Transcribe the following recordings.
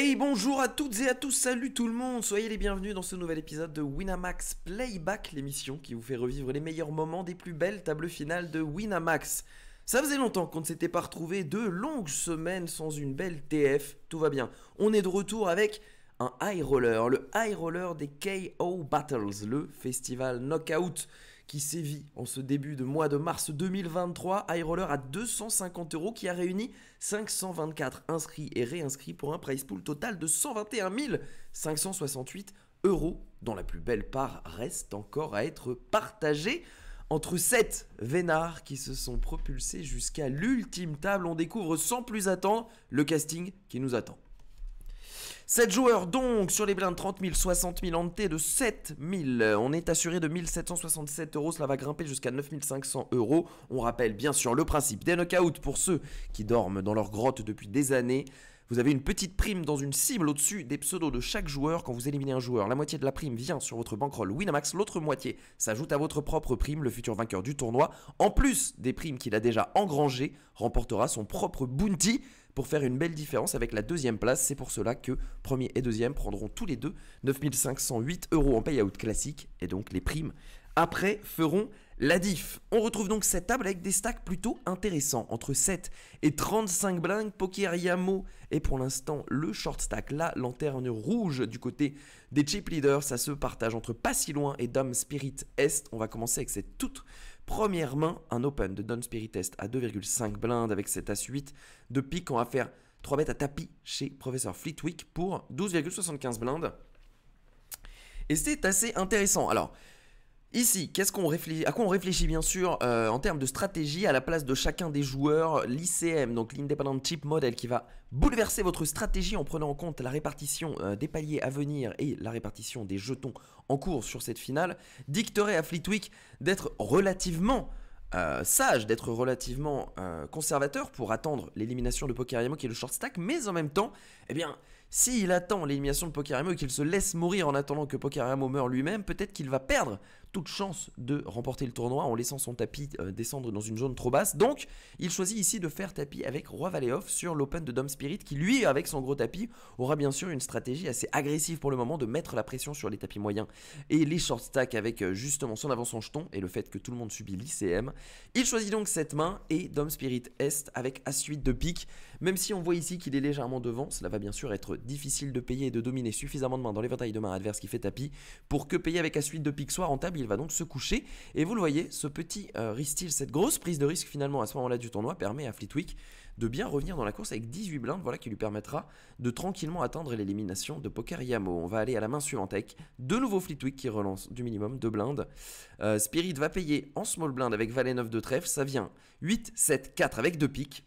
Hey bonjour à toutes et à tous, salut tout le monde, soyez les bienvenus dans ce nouvel épisode de Winamax Playback, l'émission qui vous fait revivre les meilleurs moments des plus belles tables finales de Winamax. Ça faisait longtemps qu'on ne s'était pas retrouvé deux longues semaines sans une belle TF, tout va bien. On est de retour avec un high roller, le high roller des KO Battles, le festival Knockout qui sévit en ce début de mois de mars 2023. High Roller à 250 euros qui a réuni 524 inscrits et réinscrits pour un price pool total de 121 568 euros, dont la plus belle part reste encore à être partagée. Entre 7 vénards qui se sont propulsés jusqu'à l'ultime table, on découvre sans plus attendre le casting qui nous attend. 7 joueurs donc sur les blindes 30 000, 60 000 en de 7 000. On est assuré de 1767 euros. Cela va grimper jusqu'à 9500 euros. On rappelle bien sûr le principe des knockouts pour ceux qui dorment dans leur grotte depuis des années. Vous avez une petite prime dans une cible au-dessus des pseudos de chaque joueur quand vous éliminez un joueur. La moitié de la prime vient sur votre bankroll Winamax, l'autre moitié s'ajoute à votre propre prime. Le futur vainqueur du tournoi, en plus des primes qu'il a déjà engrangées, remportera son propre bounty pour faire une belle différence avec la deuxième place. C'est pour cela que premier et deuxième prendront tous les deux 9508 euros en payout classique et donc les primes après feront la diff. On retrouve donc cette table avec des stacks plutôt intéressants, entre 7 et 35 blindes, Poker Yamo et pour l'instant le short stack, la lanterne rouge du côté des chip leaders, ça se partage entre Pas Si Loin et Dame Spirit Est. On va commencer avec cette toute premièrement un open de Don Spirit Test à 2,5 blindes avec cette As-8 de pique. On va faire 3 bêtes à tapis chez Professeur Fleetwick pour 12,75 blindes. Et c'est assez intéressant. Alors, Ici, qu'est-ce qu'on réfléchit À quoi on réfléchit bien sûr euh, en termes de stratégie à la place de chacun des joueurs, l'ICM, donc l'Independent Chip Model, qui va bouleverser votre stratégie en prenant en compte la répartition euh, des paliers à venir et la répartition des jetons en cours sur cette finale, dicterait à Fleetwick d'être relativement euh, sage, d'être relativement conservateur pour attendre l'élimination de Poker qui est le short stack, mais en même temps, eh bien, s'il attend l'élimination de Pokeramo et qu'il se laisse mourir en attendant que Pokeramo meure lui-même, peut-être qu'il va perdre toute chance de remporter le tournoi en laissant son tapis euh, descendre dans une zone trop basse. Donc, il choisit ici de faire tapis avec Roi Valéoff sur l'Open de Dom Spirit, qui lui, avec son gros tapis, aura bien sûr une stratégie assez agressive pour le moment de mettre la pression sur les tapis moyens et les short stacks avec euh, justement son avance en jeton et le fait que tout le monde subit l'ICM. Il choisit donc cette main et Dom Spirit Est avec à suite de pique, même si on voit ici qu'il est légèrement devant, cela va bien sûr être difficile de payer et de dominer suffisamment de mains dans l'éventail de mains adverse qui fait tapis pour que payer avec la suite de pique soit rentable. Il va donc se coucher. Et vous le voyez, ce petit euh, cette grosse prise de risque finalement à ce moment-là du tournoi permet à Fleetwick de bien revenir dans la course avec 18 blindes, voilà qui lui permettra de tranquillement atteindre l'élimination de Poker On va aller à la main suivante avec de nouveau Fleetwick qui relance du minimum deux blindes. Euh, Spirit va payer en small blind avec valet 9 de trèfle, ça vient 8, 7, 4 avec deux piques.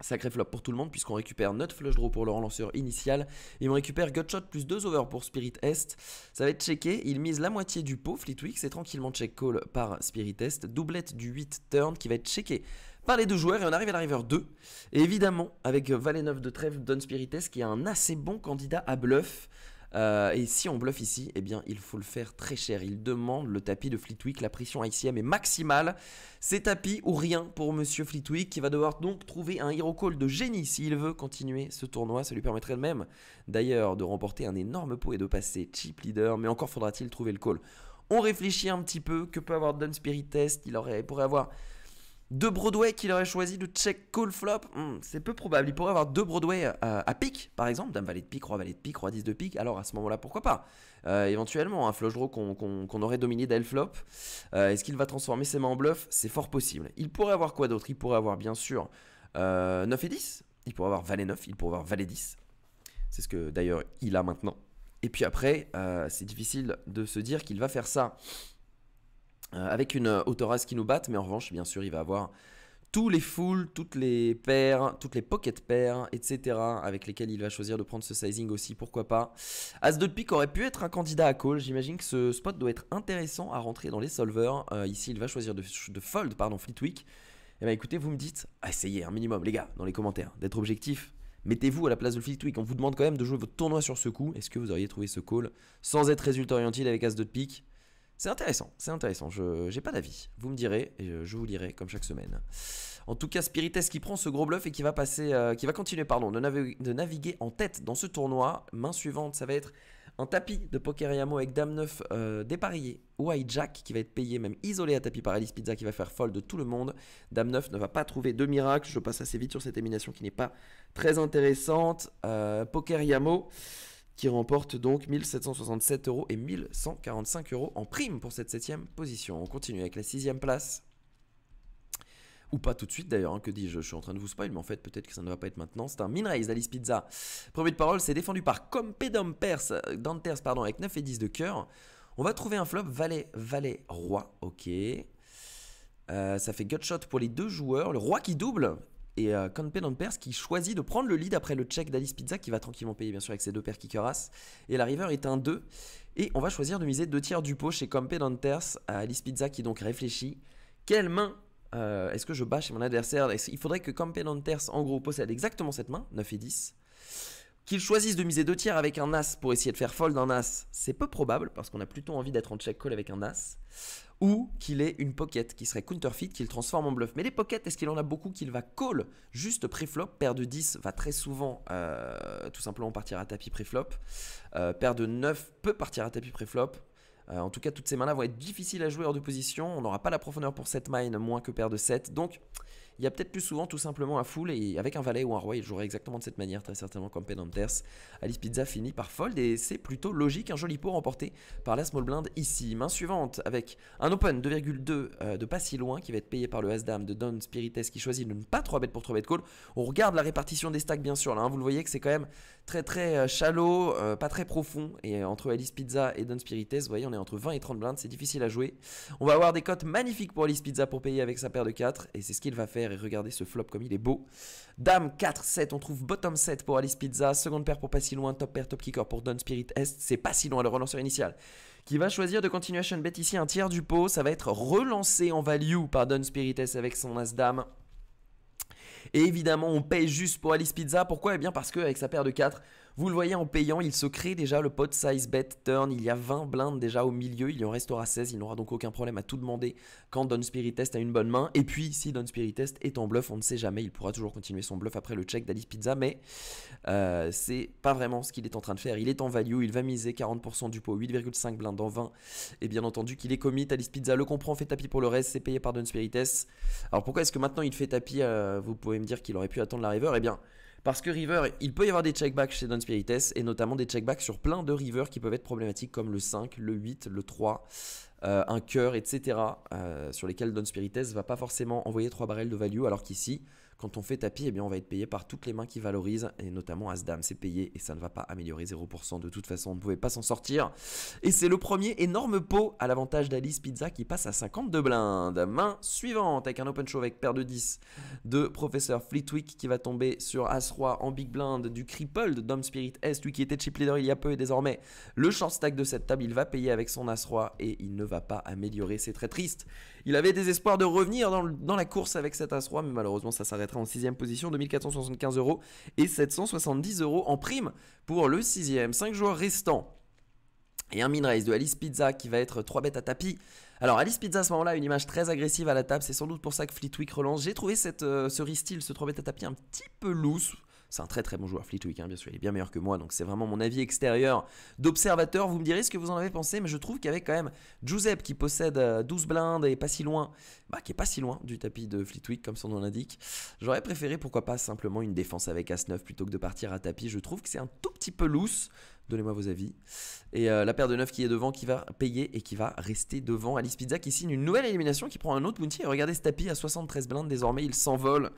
Sacré flop pour tout le monde puisqu'on récupère notre flush draw pour le relanceur initial et on récupère Gutshot plus 2 over pour Spirit Est. Ça va être checké, il mise la moitié du pot Fleetwick, c'est tranquillement check call par Spirit Est. Doublette du 8 turn qui va être checké par les deux joueurs et on arrive à la river 2. Et évidemment avec Valet 9 de trèfle, Don Spirit Est qui est un assez bon candidat à bluff. Euh, et si on bluffe ici, eh bien, il faut le faire très cher. Il demande le tapis de Flitwick. La pression ICM est maximale. C'est tapis ou rien pour Monsieur Fleetwick qui va devoir donc trouver un hero call de génie s'il veut continuer ce tournoi. Ça lui permettrait même d'ailleurs de remporter un énorme pot et de passer cheap leader. Mais encore faudra-t-il trouver le call. On réfléchit un petit peu. Que peut avoir Don Spirit Test Il aurait, pourrait avoir deux Broadway qu'il aurait choisi de check call flop, hmm, c'est peu probable. Il pourrait avoir deux Broadway euh, à pique, par exemple, Dame Valet de pique, Roi Valet de pique, Roi 10 de pique. Alors à ce moment-là, pourquoi pas euh, Éventuellement, un flush draw qu'on aurait dominé d'aile flop. Euh, est-ce qu'il va transformer ses mains en bluff C'est fort possible. Il pourrait avoir quoi d'autre Il pourrait avoir bien sûr 9 et 10. Il pourrait avoir Valet 9, il pourrait avoir Valet 10. C'est ce que d'ailleurs il a maintenant. Et puis après, c'est difficile de se dire qu'il va faire ça euh, avec une euh, autoras qui nous batte, mais en revanche, bien sûr, il va avoir tous les fulls, toutes les paires, toutes les pocket paires, etc. avec lesquels il va choisir de prendre ce sizing aussi, pourquoi pas. As 2 de pique aurait pu être un candidat à call, j'imagine que ce spot doit être intéressant à rentrer dans les solvers. Euh, ici, il va choisir de, fold, pardon, Fleetwick. Et eh bien, écoutez, vous me dites, ah, essayez un minimum, les gars, dans les commentaires, d'être objectif. Mettez-vous à la place de Fleetwick, on vous demande quand même de jouer votre tournoi sur ce coup. Est-ce que vous auriez trouvé ce call sans être résultat orienté avec As 2 de pique c'est intéressant, c'est intéressant. Je n'ai pas d'avis. Vous me direz et je vous lirai comme chaque semaine. En tout cas, Spirites qui prend ce gros bluff et qui va passer, euh, qui va continuer, pardon, de, naviguer en tête dans ce tournoi. Main suivante, ça va être un tapis de Pokeriamo avec Dame 9 euh, dépareillé ou Jack qui va être payé, même isolé à tapis par Alice Pizza qui va faire folle de tout le monde. Dame 9 ne va pas trouver de miracle. Je passe assez vite sur cette émination qui n'est pas très intéressante. Euh, Pokeriamo qui remporte donc 1767 euros et 1145 euros en prime pour cette septième position. On continue avec la sixième place. Ou pas tout de suite d'ailleurs, hein, que dis-je, je suis en train de vous spoiler. mais en fait peut-être que ça ne va pas être maintenant. C'est un min raise d'Alice Pizza. Premier de parole, c'est défendu par Compedom Perse, euh, Danters, pardon, avec 9 et 10 de cœur. On va trouver un flop, valet, valet, roi, ok. Euh, ça fait gutshot pour les deux joueurs. Le roi qui double et euh, qui choisit de prendre le lead après le check d'Alice Pizza qui va tranquillement payer bien sûr avec ses deux paires qui ass. Et la river est un 2. Et on va choisir de miser deux tiers du pot chez Kampen à Alice Pizza qui donc réfléchit. Quelle main euh, Est-ce que je bats chez mon adversaire Il faudrait que Kampen en gros possède exactement cette main, 9 et 10. Qu'il choisisse de miser deux tiers avec un As pour essayer de faire fold d'un As, c'est peu probable parce qu'on a plutôt envie d'être en check call avec un As. Ou qu'il ait une pocket qui serait counterfeit, qu'il transforme en bluff. Mais les pockets, est-ce qu'il en a beaucoup qu'il va call juste pré-flop Paire de 10 va très souvent euh, tout simplement partir à tapis pré-flop. Euh, paire de 9 peut partir à tapis pré-flop. Euh, en tout cas, toutes ces mains-là vont être difficiles à jouer hors de position. On n'aura pas la profondeur pour cette mine, moins que paire de 7. Donc, il y a peut-être plus souvent tout simplement un full et avec un valet ou un roi, il jouerait exactement de cette manière, très certainement comme Penanters. Alice Pizza finit par fold et c'est plutôt logique, un joli pot remporté par la small blind ici. Main suivante avec un open 2,2 euh, de pas si loin qui va être payé par le As-Dame de Don Spirites qui choisit de ne pas 3 bêtes pour 3 de call. On regarde la répartition des stacks bien sûr là, hein. vous le voyez que c'est quand même très très shallow, euh, euh, pas très profond et entre Alice Pizza et Don Spirites, vous voyez on est entre 20 et 30 blindes, c'est difficile à jouer. On va avoir des cotes magnifiques pour Alice Pizza pour payer avec sa paire de 4 et c'est ce qu'il va faire regardez ce flop comme il est beau. Dame 4, 7, on trouve bottom 7 pour Alice Pizza, seconde paire pour pas si loin, top paire, top kicker pour Don Spirit S c'est pas si loin le relanceur initial. Qui va choisir de continuation bet ici un tiers du pot, ça va être relancé en value par Don Spirit S avec son As Dame. Et évidemment, on paye juste pour Alice Pizza. Pourquoi Et eh bien parce Avec sa paire de 4, vous le voyez en payant, il se crée déjà le pot size bet turn. Il y a 20 blindes déjà au milieu. Il en restera 16. Il n'aura donc aucun problème à tout demander quand Don Spirit Test a une bonne main. Et puis, si Don Spirit Test est en bluff, on ne sait jamais. Il pourra toujours continuer son bluff après le check d'Alice Pizza. Mais euh, c'est pas vraiment ce qu'il est en train de faire. Il est en value. Il va miser 40% du pot, 8,5 blindes en 20. Et bien entendu qu'il est commit. Alice Pizza le comprend, fait tapis pour le reste. C'est payé par Don Spirit Test. Alors pourquoi est-ce que maintenant il fait tapis euh, Vous pouvez me dire qu'il aurait pu attendre la river. Eh bien. Parce que river, il peut y avoir des checkbacks chez Don Spirites, et notamment des checkbacks sur plein de river qui peuvent être problématiques, comme le 5, le 8, le 3, euh, un cœur, etc., euh, sur lesquels Don Spirites va pas forcément envoyer 3 barrels de value, alors qu'ici, quand on fait tapis, eh bien, on va être payé par toutes les mains qui valorisent, et notamment as c'est payé, et ça ne va pas améliorer 0%. De toute façon, on ne pouvait pas s'en sortir. Et c'est le premier énorme pot à l'avantage d'Alice Pizza qui passe à 52 blindes. Main suivante, avec un open show avec paire de 10 de Professeur Fleetwick qui va tomber sur As-Roi en big blind du crippled Dom Spirit S, lui qui était chip leader il y a peu, et désormais le short stack de cette table, il va payer avec son As-Roi, et il ne va pas améliorer, c'est très triste. Il avait des espoirs de revenir dans, dans la course avec cet As-Roi, mais malheureusement ça s'arrête en en sixième position, 2475 euros et 770 euros en prime pour le sixième. 5 joueurs restants. Et un min race de Alice Pizza qui va être 3 bêtes à tapis. Alors Alice Pizza à ce moment-là, une image très agressive à la table, c'est sans doute pour ça que Fleetwick relance. J'ai trouvé cette, re euh, ce ce 3 bêtes à tapis un petit peu loose. C'est un très très bon joueur Fleetwick, hein, bien sûr, il est bien meilleur que moi, donc c'est vraiment mon avis extérieur d'observateur. Vous me direz ce que vous en avez pensé, mais je trouve qu'avec quand même Giuseppe qui possède 12 euh, blindes et pas si loin, bah qui est pas si loin du tapis de Fleetwick comme son nom l'indique, j'aurais préféré pourquoi pas simplement une défense avec As9 plutôt que de partir à tapis. Je trouve que c'est un tout petit peu loose. Donnez-moi vos avis. Et euh, la paire de neuf qui est devant, qui va payer et qui va rester devant. Alice Pizza qui signe une nouvelle élimination, qui prend un autre Bounty. Et regardez ce tapis à 73 blindes désormais, il s'envole.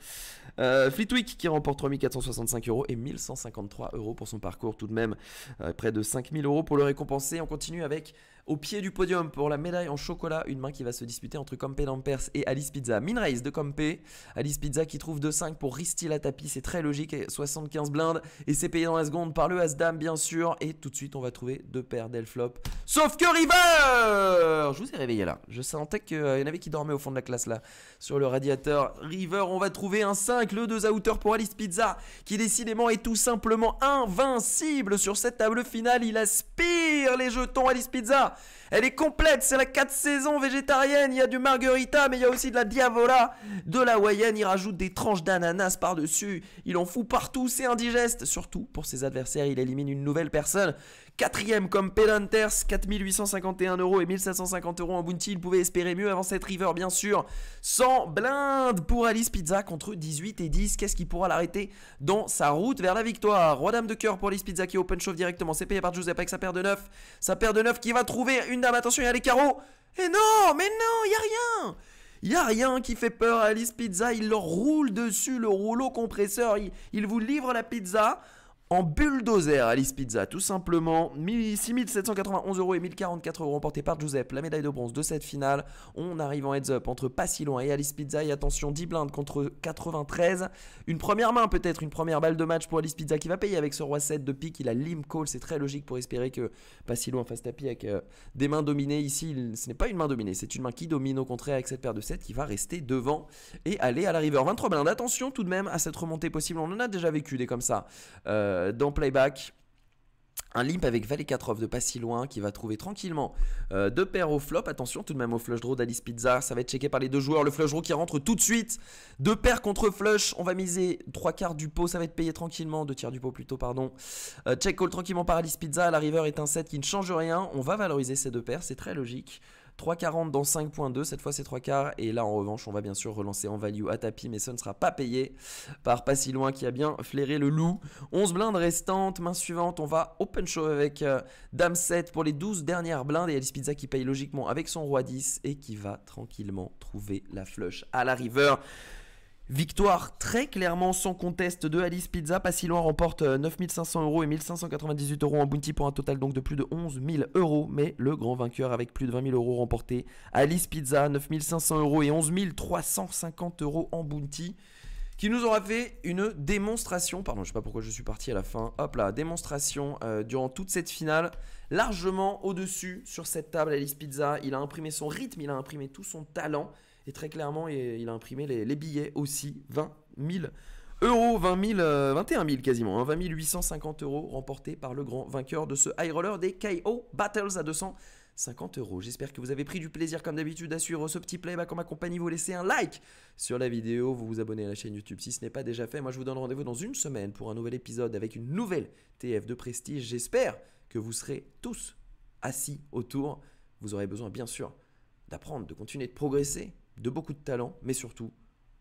Euh, Fleetwick qui remporte 3465 euros et 1153 euros pour son parcours tout de même. Euh, près de 5000 euros pour le récompenser. On continue avec au pied du podium pour la médaille en chocolat, une main qui va se disputer entre Campé Dampers et Alice Pizza. Min de Campé, Alice Pizza qui trouve 2-5 pour Risty la tapis, c'est très logique, 75 blindes et c'est payé dans la seconde par le as bien sûr. Et tout de suite on va trouver deux paires d'Elflop, sauf que River je vous ai réveillé là. Je sentais qu'il euh, y en avait qui dormaient au fond de la classe là. Sur le radiateur. River, on va trouver un 5. Le 2 à hauteur pour Alice Pizza. Qui décidément est tout simplement invincible sur cette table finale. Il aspire les jetons Alice Pizza. Elle est complète. C'est la 4 saisons végétarienne. Il y a du margarita, mais il y a aussi de la diavola. De la Wayenne. Il rajoute des tranches d'ananas par-dessus. Il en fout partout. C'est indigeste. Surtout pour ses adversaires. Il élimine une nouvelle personne. Quatrième comme Pedanters. 4851 euros et 1750 50 euros en bounty, il pouvait espérer mieux avant cette river, bien sûr. 100 blindes pour Alice Pizza contre 18 et 10. Qu'est-ce qui pourra l'arrêter dans sa route vers la victoire Roi dame de cœur pour Alice Pizza qui open shove directement. C'est payé par Giuseppe avec sa paire de 9. Sa paire de 9 qui va trouver une dame. Attention, il y a les carreaux. Et non, mais non, il y a rien. Il a rien qui fait peur à Alice Pizza, il leur roule dessus le rouleau compresseur, il vous livre la pizza, en bulldozer Alice Pizza, tout simplement. 6791 euros et 1044 euros remportés par Giuseppe, la médaille de bronze de cette finale. On arrive en heads-up entre pas si loin et Alice Pizza. Et attention, 10 blindes contre 93. Une première main peut-être, une première balle de match pour Alice Pizza qui va payer avec ce roi 7 de pique. Il a lim call, c'est très logique pour espérer que pas si loin face tapis avec euh, des mains dominées. Ici, ce n'est pas une main dominée, c'est une main qui domine au contraire avec cette paire de 7 qui va rester devant et aller à la river. 23 blindes, attention tout de même à cette remontée possible. On en a déjà vécu des comme ça. Euh, euh, dans Playback, un limp avec Valet 4 off de pas si loin qui va trouver tranquillement euh, deux paires au flop. Attention tout de même au flush draw d'Alice Pizza. Ça va être checké par les deux joueurs. Le flush draw qui rentre tout de suite. Deux paires contre flush. On va miser trois quarts du pot. Ça va être payé tranquillement. Deux tiers du pot plutôt, pardon. Euh, check call tranquillement par Alice Pizza. La river est un set qui ne change rien. On va valoriser ces deux paires. C'est très logique. 3,40 dans 5,2. Cette fois, c'est 3 quarts. Et là, en revanche, on va bien sûr relancer en value à tapis. Mais ce ne sera pas payé par pas si loin qui a bien flairé le loup. 11 blindes restantes. Main suivante, on va open show avec euh, Dame 7 pour les 12 dernières blindes. Et Alice Pizza qui paye logiquement avec son Roi 10 et qui va tranquillement trouver la flush à la river. Victoire très clairement sans conteste de Alice Pizza. Pas si loin remporte 9500 euh, euros et 1598 euros en bounty pour un total donc de plus de 11 000 euros. Mais le grand vainqueur avec plus de 20 000 euros remporté, Alice Pizza, 9500 euros et 11 350 euros en bounty qui nous aura fait une démonstration, pardon, je sais pas pourquoi je suis parti à la fin, hop là, démonstration euh, durant toute cette finale, largement au-dessus sur cette table, Alice Pizza, il a imprimé son rythme, il a imprimé tout son talent, et très clairement, il, a imprimé les, billets aussi, 20 000 euros, 20 21 000 quasiment, 20 hein. 850 euros remportés par le grand vainqueur de ce high roller des KO Battles à 250 euros. J'espère que vous avez pris du plaisir comme d'habitude à suivre ce petit playback en ma compagnie. Vous laissez un like sur la vidéo, vous vous abonnez à la chaîne YouTube si ce n'est pas déjà fait. Moi je vous donne rendez-vous dans une semaine pour un nouvel épisode avec une nouvelle TF de prestige. J'espère que vous serez tous assis autour. Vous aurez besoin bien sûr d'apprendre, de continuer de progresser de beaucoup de talent, mais surtout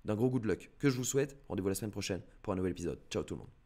d'un gros good luck que je vous souhaite. Rendez-vous la semaine prochaine pour un nouvel épisode. Ciao tout le monde.